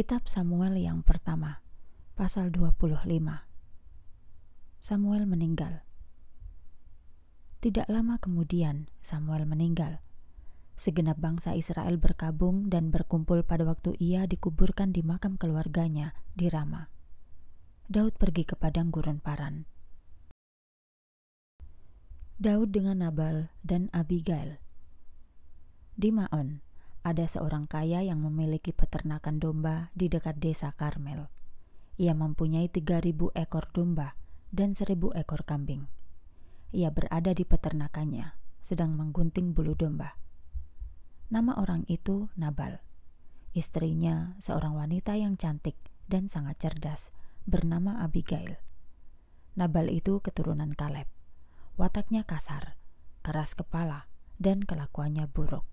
Kitab Samuel yang pertama, pasal 25. Samuel meninggal. Tidak lama kemudian, Samuel meninggal. Segenap bangsa Israel berkabung dan berkumpul pada waktu ia dikuburkan di makam keluarganya di Rama. Daud pergi ke padang gurun Paran. Daud dengan Nabal dan Abigail. Di Maon, ada seorang kaya yang memiliki peternakan domba di dekat desa Karmel. Ia mempunyai 3.000 ekor domba dan 1.000 ekor kambing. Ia berada di peternakannya, sedang menggunting bulu domba. Nama orang itu Nabal. Istrinya seorang wanita yang cantik dan sangat cerdas, bernama Abigail. Nabal itu keturunan Kaleb. Wataknya kasar, keras kepala, dan kelakuannya buruk.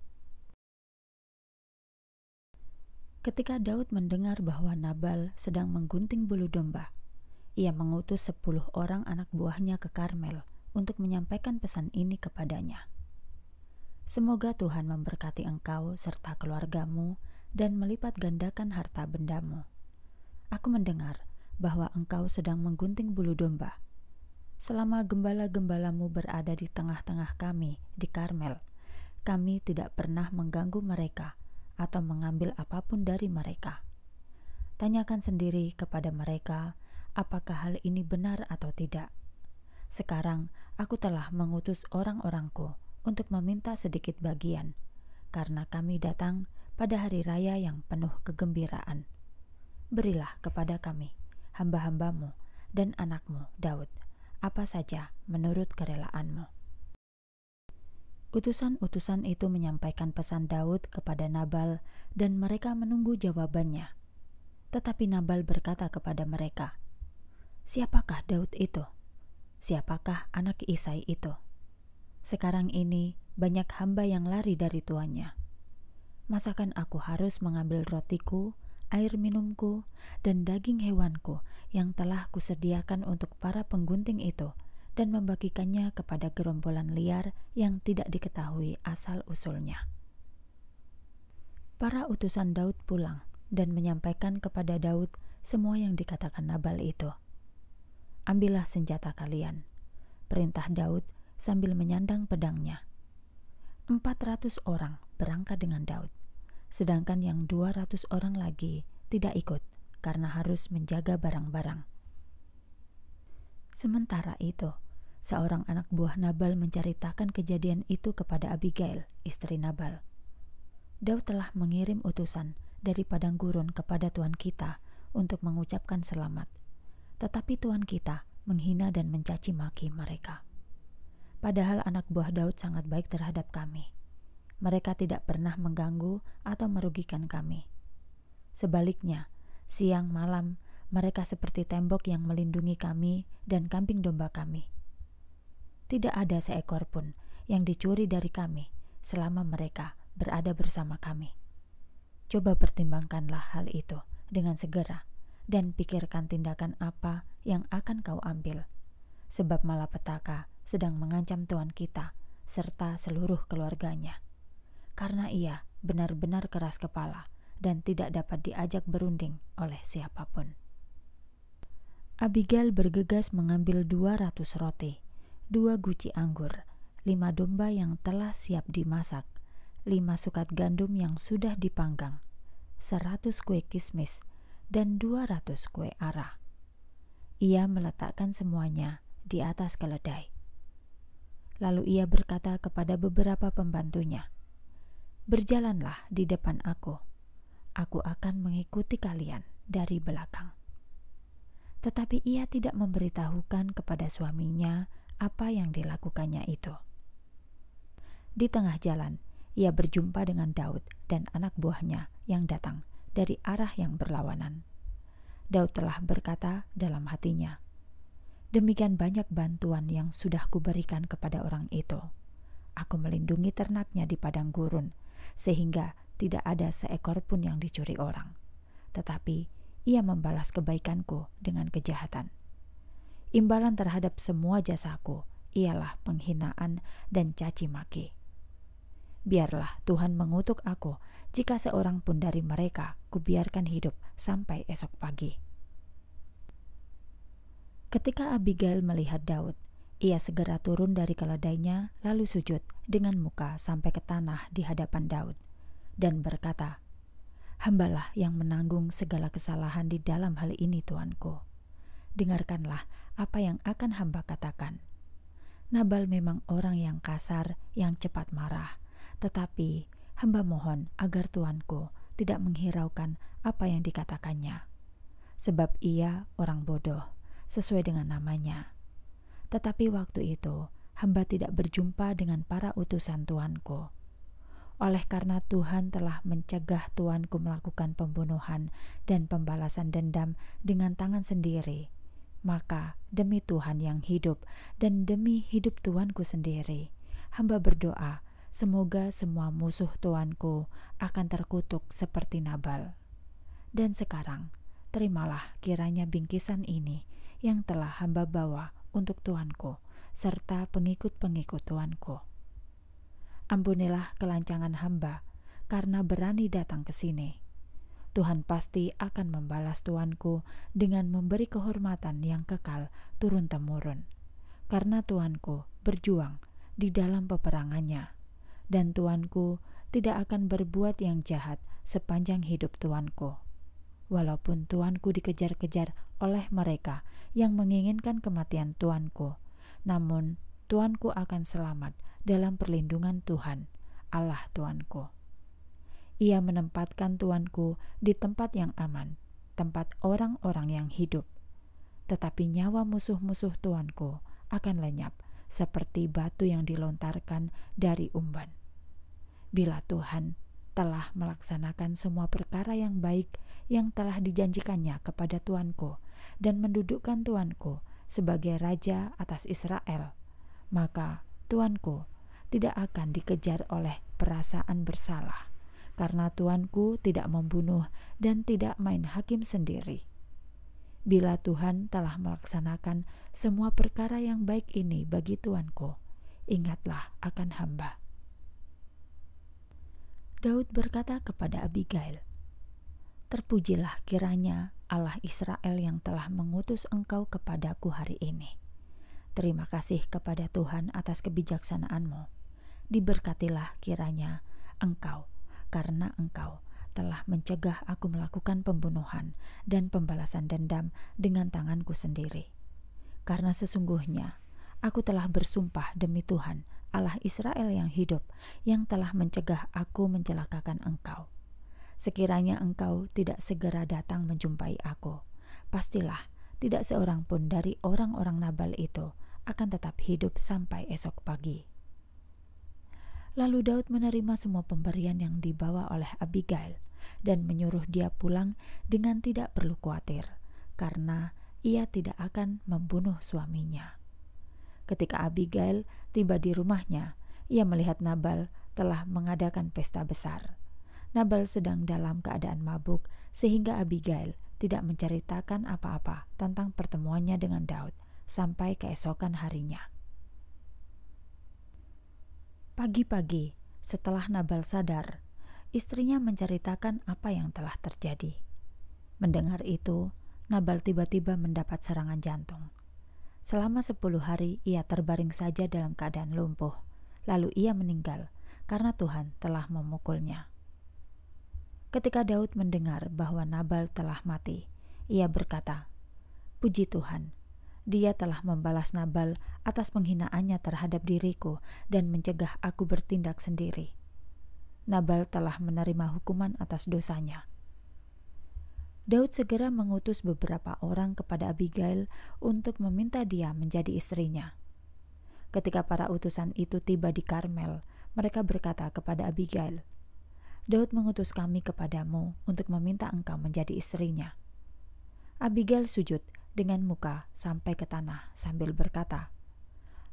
Ketika Daud mendengar bahwa Nabal sedang menggunting bulu domba, ia mengutus sepuluh orang anak buahnya ke Karmel untuk menyampaikan pesan ini kepadanya. Semoga Tuhan memberkati engkau serta keluargamu dan melipat gandakan harta bendamu. Aku mendengar bahwa engkau sedang menggunting bulu domba. Selama gembala-gembalamu berada di tengah-tengah kami di Karmel, kami tidak pernah mengganggu mereka atau mengambil apapun dari mereka. Tanyakan sendiri kepada mereka apakah hal ini benar atau tidak. Sekarang aku telah mengutus orang-orangku untuk meminta sedikit bagian, karena kami datang pada hari raya yang penuh kegembiraan. Berilah kepada kami, hamba-hambamu dan anakmu, Daud, apa saja menurut kerelaanmu. Utusan-utusan itu menyampaikan pesan Daud kepada Nabal, dan mereka menunggu jawabannya. Tetapi Nabal berkata kepada mereka, "Siapakah Daud itu? Siapakah anak Isai itu? Sekarang ini banyak hamba yang lari dari tuannya. Masakan aku harus mengambil rotiku, air minumku, dan daging hewanku yang telah kusediakan untuk para penggunting itu?" dan membagikannya kepada gerombolan liar yang tidak diketahui asal-usulnya. Para utusan Daud pulang dan menyampaikan kepada Daud semua yang dikatakan Nabal itu. Ambillah senjata kalian, perintah Daud sambil menyandang pedangnya. Empat ratus orang berangkat dengan Daud, sedangkan yang dua ratus orang lagi tidak ikut karena harus menjaga barang-barang. Sementara itu, seorang anak buah Nabal menceritakan kejadian itu kepada Abigail, istri Nabal. Daud telah mengirim utusan dari padang gurun kepada Tuhan kita untuk mengucapkan selamat. Tetapi Tuhan kita menghina dan mencaci maki mereka. Padahal anak buah Daud sangat baik terhadap kami. Mereka tidak pernah mengganggu atau merugikan kami. Sebaliknya, siang malam mereka seperti tembok yang melindungi kami dan kambing domba kami tidak ada seekor pun yang dicuri dari kami selama mereka berada bersama kami. Coba pertimbangkanlah hal itu dengan segera dan pikirkan tindakan apa yang akan kau ambil, sebab malapetaka sedang mengancam tuan kita serta seluruh keluarganya. Karena ia benar-benar keras kepala dan tidak dapat diajak berunding oleh siapapun. Abigail bergegas mengambil 200 roti dua guci anggur, lima domba yang telah siap dimasak, lima sukat gandum yang sudah dipanggang, seratus kue kismis, dan dua ratus kue arah. Ia meletakkan semuanya di atas keledai. Lalu ia berkata kepada beberapa pembantunya, "Berjalanlah di depan aku. Aku akan mengikuti kalian dari belakang." Tetapi ia tidak memberitahukan kepada suaminya apa yang dilakukannya itu. Di tengah jalan, ia berjumpa dengan Daud dan anak buahnya yang datang dari arah yang berlawanan. Daud telah berkata dalam hatinya, "Demikian banyak bantuan yang sudah kuberikan kepada orang itu. Aku melindungi ternaknya di padang gurun, sehingga tidak ada seekor pun yang dicuri orang. Tetapi ia membalas kebaikanku dengan kejahatan." Imbalan terhadap semua jasaku ialah penghinaan dan caci maki. Biarlah Tuhan mengutuk aku jika seorang pun dari mereka kubiarkan hidup sampai esok pagi. Ketika Abigail melihat Daud, ia segera turun dari keledainya lalu sujud dengan muka sampai ke tanah di hadapan Daud dan berkata, "Hambalah yang menanggung segala kesalahan di dalam hal ini, Tuanku." dengarkanlah apa yang akan hamba katakan. Nabal memang orang yang kasar, yang cepat marah. Tetapi hamba mohon agar tuanku tidak menghiraukan apa yang dikatakannya. Sebab ia orang bodoh, sesuai dengan namanya. Tetapi waktu itu, hamba tidak berjumpa dengan para utusan tuanku. Oleh karena Tuhan telah mencegah tuanku melakukan pembunuhan dan pembalasan dendam dengan tangan sendiri, maka demi Tuhan yang hidup dan demi hidup Tuanku sendiri, hamba berdoa semoga semua musuh Tuanku akan terkutuk seperti Nabal. Dan sekarang, terimalah kiranya bingkisan ini yang telah hamba bawa untuk Tuanku serta pengikut-pengikut Tuanku. Ampunilah kelancangan hamba karena berani datang ke sini.' Tuhan pasti akan membalas tuanku dengan memberi kehormatan yang kekal turun-temurun. Karena tuanku berjuang di dalam peperangannya, dan tuanku tidak akan berbuat yang jahat sepanjang hidup tuanku. Walaupun tuanku dikejar-kejar oleh mereka yang menginginkan kematian tuanku, namun tuanku akan selamat dalam perlindungan Tuhan, Allah tuanku ia menempatkan tuanku di tempat yang aman, tempat orang-orang yang hidup. Tetapi nyawa musuh-musuh tuanku akan lenyap seperti batu yang dilontarkan dari umban. Bila Tuhan telah melaksanakan semua perkara yang baik yang telah dijanjikannya kepada tuanku dan mendudukkan tuanku sebagai raja atas Israel, maka tuanku tidak akan dikejar oleh perasaan bersalah karena tuanku tidak membunuh dan tidak main hakim sendiri. Bila Tuhan telah melaksanakan semua perkara yang baik ini bagi tuanku, ingatlah akan hamba." Daud berkata kepada Abigail, "Terpujilah kiranya Allah Israel yang telah mengutus engkau kepadaku hari ini. Terima kasih kepada Tuhan atas kebijaksanaanmu. Diberkatilah kiranya engkau karena engkau telah mencegah aku melakukan pembunuhan dan pembalasan dendam dengan tanganku sendiri. Karena sesungguhnya aku telah bersumpah demi Tuhan, Allah Israel yang hidup, yang telah mencegah aku mencelakakan engkau. Sekiranya engkau tidak segera datang menjumpai aku, pastilah tidak seorang pun dari orang-orang Nabal itu akan tetap hidup sampai esok pagi. Lalu Daud menerima semua pemberian yang dibawa oleh Abigail dan menyuruh dia pulang dengan tidak perlu khawatir, karena ia tidak akan membunuh suaminya. Ketika Abigail tiba di rumahnya, ia melihat Nabal telah mengadakan pesta besar. Nabal sedang dalam keadaan mabuk, sehingga Abigail tidak menceritakan apa-apa tentang pertemuannya dengan Daud sampai keesokan harinya. Pagi-pagi, setelah Nabal sadar, istrinya menceritakan apa yang telah terjadi. Mendengar itu, Nabal tiba-tiba mendapat serangan jantung. Selama sepuluh hari ia terbaring saja dalam keadaan lumpuh, lalu ia meninggal karena Tuhan telah memukulnya. Ketika Daud mendengar bahwa Nabal telah mati, ia berkata, "Puji Tuhan, dia telah membalas Nabal atas penghinaannya terhadap diriku dan mencegah aku bertindak sendiri. Nabal telah menerima hukuman atas dosanya. Daud segera mengutus beberapa orang kepada Abigail untuk meminta dia menjadi istrinya. Ketika para utusan itu tiba di Karmel, mereka berkata kepada Abigail, "Daud mengutus kami kepadamu untuk meminta engkau menjadi istrinya." Abigail sujud dengan muka sampai ke tanah sambil berkata,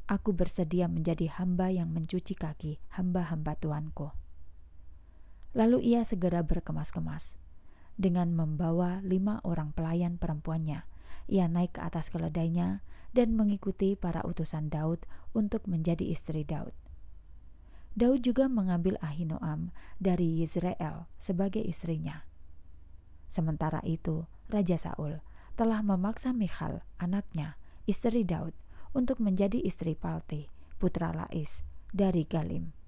Aku bersedia menjadi hamba yang mencuci kaki hamba-hamba Tuanku. Lalu ia segera berkemas-kemas. Dengan membawa lima orang pelayan perempuannya, ia naik ke atas keledainya dan mengikuti para utusan Daud untuk menjadi istri Daud. Daud juga mengambil Ahinoam dari Yisrael sebagai istrinya. Sementara itu, Raja Saul telah memaksa Michal, anaknya, istri Daud, untuk menjadi istri Palti, putra Lais, dari Galim.